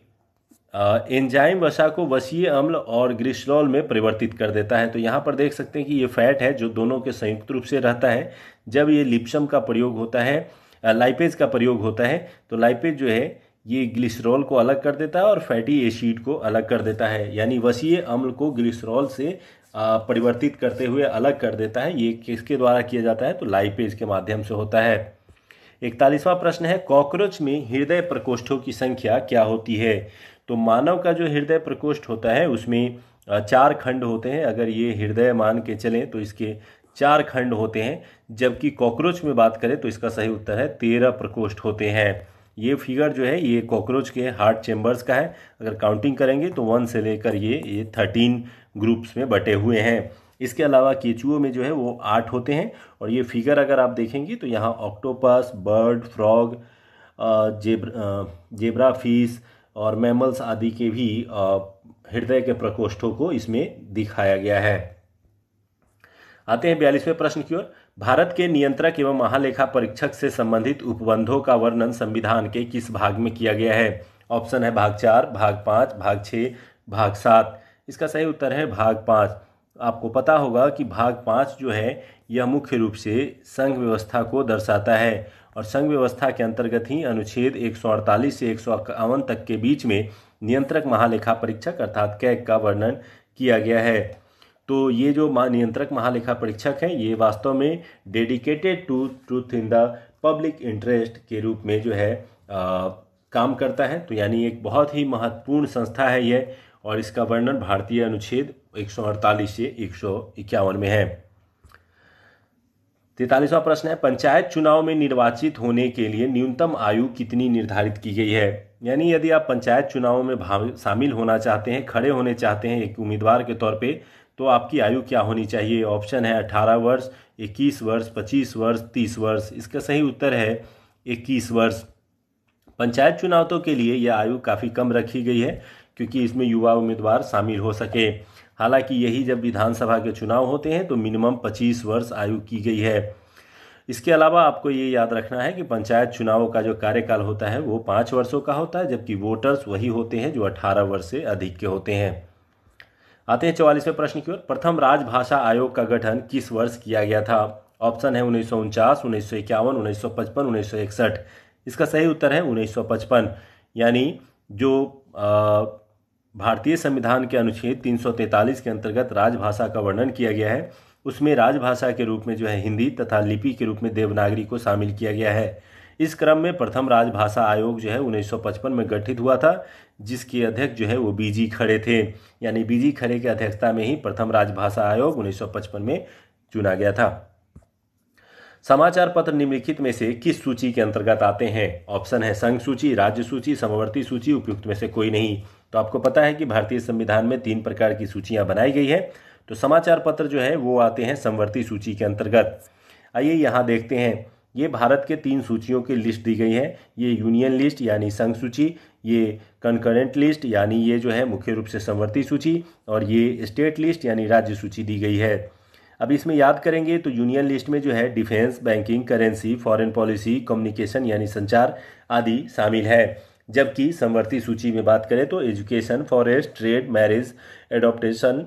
एंजाइम वसा को वसीय अम्ल और ग्रिसलॉल में परिवर्तित कर देता है तो यहाँ पर देख सकते हैं कि ये फैट है जो दोनों के संयुक्त रूप से रहता है जब ये लिप्सम का प्रयोग होता है लाइपेज का प्रयोग होता है तो लाइपेज जो है ये ग्लिसरॉल को अलग कर देता है और फैटी एसिड को अलग कर देता है यानी वसीय अम्ल को ग्लिसरॉल से परिवर्तित करते हुए अलग कर देता है ये किसके द्वारा किया जाता है तो लाइपेज के माध्यम से होता है इकतालीसवां प्रश्न है कॉकरोच में हृदय प्रकोष्ठों की संख्या क्या होती है तो मानव का जो हृदय प्रकोष्ठ होता है उसमें चार खंड होते हैं अगर ये हृदय मान के चलें तो इसके चार खंड होते हैं जबकि कॉकरोच में बात करें तो इसका सही उत्तर है तेरह प्रकोष्ठ होते हैं ये फिगर जो है ये कॉकरोच के हार्ट चेम्बर्स का है अगर काउंटिंग करेंगे तो वन से लेकर ये ये थर्टीन ग्रुप्स में बटे हुए हैं इसके अलावा केचुओं में जो है वो आठ होते हैं और ये फिगर अगर आप देखेंगे तो यहाँ octopus bird frog zebra zebra fish और मैमल्स आदि के भी हृदय के प्रकोष्ठों को इसमें दिखाया गया है आते हैं बयालीसवें प्रश्न की ओर भारत के नियंत्रक एवं महालेखा परीक्षक से संबंधित उपबंधों का वर्णन संविधान के किस भाग में किया गया है ऑप्शन है भाग चार भाग पाँच भाग छः भाग सात इसका सही उत्तर है भाग पाँच आपको पता होगा कि भाग पाँच जो है यह मुख्य रूप से संघ व्यवस्था को दर्शाता है और संघ व्यवस्था के अंतर्गत ही अनुच्छेद एक से एक तक के बीच में नियंत्रक महालेखा परीक्षक अर्थात कैग का वर्णन किया गया है तो ये जो नियंत्रक महालेखा परीक्षक हैं ये वास्तव में dedicated to truth in the public interest के रूप में जो है आ, काम करता है तो यानी एक बहुत ही महत्वपूर्ण संस्था है यह और इसका वर्णन भारतीय अनुच्छेद एक से एक में है तैतालीसवां प्रश्न है पंचायत चुनाव में निर्वाचित होने के लिए न्यूनतम आयु कितनी निर्धारित की गई है यानी यदि आप पंचायत चुनाव में शामिल होना चाहते हैं खड़े होने चाहते हैं एक उम्मीदवार के तौर पे तो आपकी आयु क्या होनी चाहिए ऑप्शन है अठारह वर्ष इक्कीस वर्ष पच्चीस वर्ष तीस वर्ष इसका सही उत्तर है इक्कीस वर्ष पंचायत चुनावों के लिए यह आयु काफ़ी कम रखी गई है क्योंकि इसमें युवा उम्मीदवार शामिल हो सके हालांकि यही जब विधानसभा के चुनाव होते हैं तो मिनिमम 25 वर्ष आयु की गई है इसके अलावा आपको ये याद रखना है कि पंचायत चुनावों का जो कार्यकाल होता है वो पाँच वर्षों का होता है जबकि वोटर्स वही होते हैं जो अठारह वर्ष से अधिक के होते हैं आते हैं चौवालीसवें प्रश्न की ओर प्रथम राजभाषा आयोग का गठन किस वर्ष किया गया था ऑप्शन है उन्नीस सौ उनचास उन्नीस सौ इक्यावन उन्नीस सौ पचपन उन्नीस सौ इकसठ इसका सही उत्तर है उन्नीस सौ पचपन यानी जो आ, भारतीय संविधान के अनुच्छेद 343 के अंतर्गत राजभाषा का वर्णन किया गया है उसमें राजभाषा के रूप में जो है हिंदी तथा लिपि के रूप में देवनागरी को शामिल किया गया है इस क्रम में प्रथम राजभाषा आयोग जो है 1955 में गठित हुआ था जिसके अध्यक्ष जो है वो बीजी खड़े थे यानी बीजी खड़े की अध्यक्षता में ही प्रथम राजभाषा आयोग 1955 में चुना गया था समाचार पत्र निम्नलिखित में से किस सूची के अंतर्गत आते हैं ऑप्शन है संघ सूची राज्य सूची समवर्ती सूची उपयुक्त में से कोई नहीं तो आपको पता है कि भारतीय संविधान में तीन प्रकार की सूचियाँ बनाई गई है तो समाचार पत्र जो है वो आते हैं समवर्ती सूची के अंतर्गत आइए यहाँ देखते हैं ये भारत के तीन सूचियों की लिस्ट दी गई है ये यूनियन लिस्ट यानी संघ सूची ये कंकरेंट लिस्ट यानी ये जो है मुख्य रूप से समवर्ती सूची और ये स्टेट लिस्ट यानी राज्य सूची दी गई है अब इसमें याद करेंगे तो यूनियन लिस्ट में जो है defence banking currency foreign policy communication यानी संचार आदि शामिल है जबकि समवर्ती सूची में बात करें तो education forest trade marriage adoptation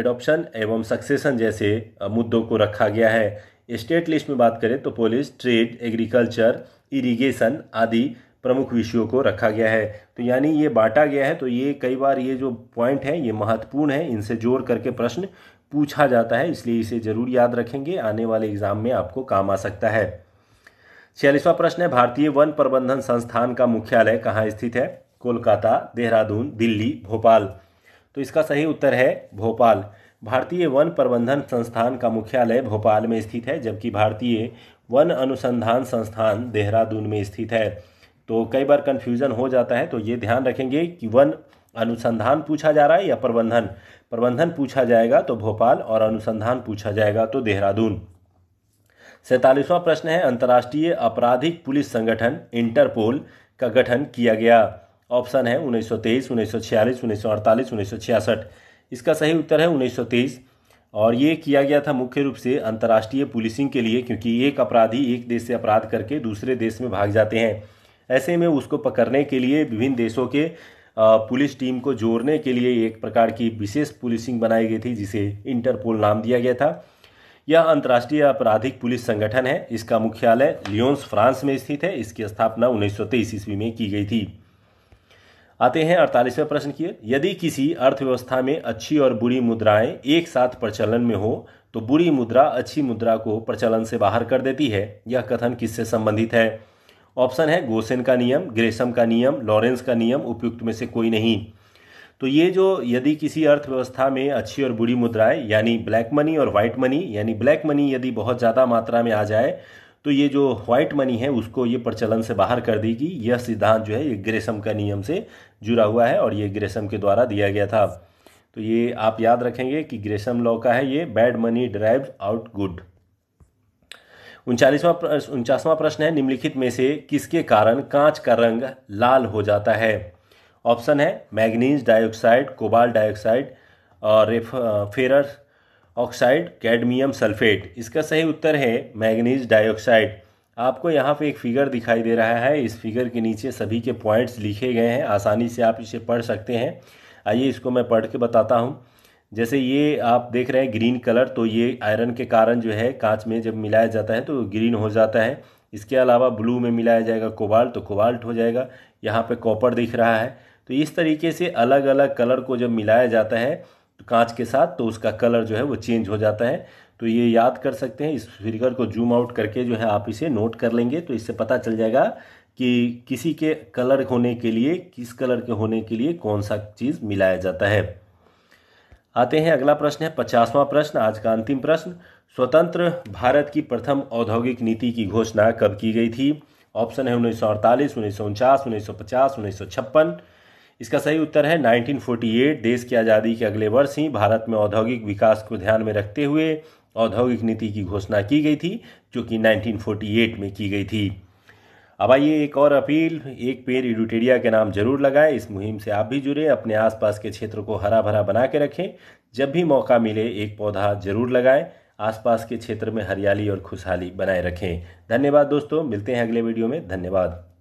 adoption एवं सक्सेशन जैसे मुद्दों को रखा गया है स्टेट लिस्ट में बात करें तो पुलिस ट्रेड एग्रीकल्चर इरिगेशन आदि प्रमुख विषयों को रखा गया है तो यानी ये बांटा गया है तो ये कई बार ये जो पॉइंट है ये महत्वपूर्ण है इनसे जोड़ करके प्रश्न पूछा जाता है इसलिए इसे ज़रूर याद रखेंगे आने वाले एग्ज़ाम में आपको काम आ सकता है छियालीसवां प्रश्न है भारतीय वन प्रबंधन संस्थान का मुख्यालय कहाँ स्थित है कोलकाता देहरादून दिल्ली भोपाल तो इसका सही उत्तर है भोपाल भारतीय वन प्रबंधन संस्थान का मुख्यालय भोपाल में स्थित है जबकि भारतीय वन अनुसंधान संस्थान देहरादून में स्थित है तो कई बार कन्फ्यूज़न हो जाता है तो ये ध्यान रखेंगे कि वन अनुसंधान पूछा जा रहा है या प्रबंधन प्रबंधन पूछा जाएगा तो भोपाल और अनुसंधान पूछा जाएगा तो देहरादून सैंतालीसवां प्रश्न है अंतर्राष्ट्रीय आपराधिक पुलिस संगठन इंटरपोल का गठन किया गया ऑप्शन है 1923, 1946, 1948, 1966 इसका सही उत्तर है 1923 और ये किया गया था मुख्य रूप से अंतर्राष्ट्रीय पुलिसिंग के लिए क्योंकि एक अपराधी एक देश से अपराध करके दूसरे देश में भाग जाते हैं ऐसे में उसको पकड़ने के लिए विभिन्न देशों के पुलिस टीम को जोड़ने के लिए एक प्रकार की विशेष पुलिसिंग बनाई गई थी जिसे इंटरपोल नाम दिया गया था यह अंतर्राष्ट्रीय आपराधिक पुलिस संगठन है इसका मुख्यालय लियोन्स फ्रांस में स्थित है इसकी स्थापना उन्नीस सौ ईस्वी में की गई थी आते हैं अड़तालीसवें प्रश्न की यदि किसी अर्थव्यवस्था में अच्छी और बुरी मुद्राएं एक साथ प्रचलन में हो तो बुरी मुद्रा अच्छी मुद्रा को प्रचलन से बाहर कर देती है यह कथन किससे संबंधित है ऑप्शन है गोसेन का नियम ग्रेसम का नियम लॉरेंस का नियम उपयुक्त में से कोई नहीं तो ये जो यदि किसी अर्थव्यवस्था में अच्छी और बुरी मुद्राएं यानी ब्लैक मनी और व्हाइट मनी यानी ब्लैक मनी यदि बहुत ज़्यादा मात्रा में आ जाए तो ये जो व्हाइट मनी है उसको ये प्रचलन से बाहर कर देगी यह सिद्धांत जो है ये ग्रेसम का नियम से जुड़ा हुआ है और ये ग्रेसम के द्वारा दिया गया था तो ये आप याद रखेंगे कि ग्रेसम लॉ का है ये bad money drive out good उनचालीसवा उनचासवां प्रश्न है निम्नलिखित में से किसके कारण कांच का रंग लाल हो जाता है ऑप्शन है मैग्नीज डाइऑक्साइड कोबाल डाइऑक्साइड और फेरस ऑक्साइड कैडमियम सल्फेट इसका सही उत्तर है मैग्नीज डाइऑक्साइड आपको यहाँ पे एक फिगर दिखाई दे रहा है इस फिगर के नीचे सभी के पॉइंट्स लिखे गए हैं आसानी से आप इसे पढ़ सकते हैं आइए इसको मैं पढ़ के बताता हूँ जैसे ये आप देख रहे हैं ग्रीन कलर तो ये आयरन के कारण जो है कांच में जब मिलाया जाता है तो ग्रीन हो जाता है इसके अलावा ब्लू में मिलाया जाएगा कोबाल्ट तो कोबाल्ट हो जाएगा यहाँ पे कॉपर दिख रहा है तो इस तरीके से अलग अलग कलर को जब मिलाया जाता है कांच के साथ तो उसका कलर जो है वो चेंज हो जाता है तो ये याद कर सकते हैं इस फिगर को जूम आउट करके जो है आप इसे नोट कर लेंगे तो इससे पता चल जाएगा कि किसी के कलर होने के लिए किस कलर के होने के लिए कौन सा चीज़ मिलाया जाता है आते हैं अगला प्रश्न है पचासवां प्रश्न आज का अंतिम प्रश्न स्वतंत्र भारत की प्रथम औद्योगिक नीति की घोषणा कब की गई थी ऑप्शन है उन्नीस सौ अड़तालीस उन्नीस सौ उनचास उन्नीस सौ पचास उन्नीस सौ छप्पन इसका सही उत्तर है 1948 देश की आज़ादी के अगले वर्ष ही भारत में औद्योगिक विकास को ध्यान में रखते हुए औद्योगिक नीति की घोषणा की गई थी जो कि 1948 में की गई थी अब आइए एक और अपील एक पेड़ यूटेरिया के नाम जरूर लगाएं इस मुहिम से आप भी जुड़े अपने आसपास के क्षेत्र को हरा भरा बना के रखें जब भी मौका मिले एक पौधा जरूर लगाएं आसपास के क्षेत्र में हरियाली और खुशहाली बनाए रखें धन्यवाद दोस्तों मिलते हैं अगले वीडियो में धन्यवाद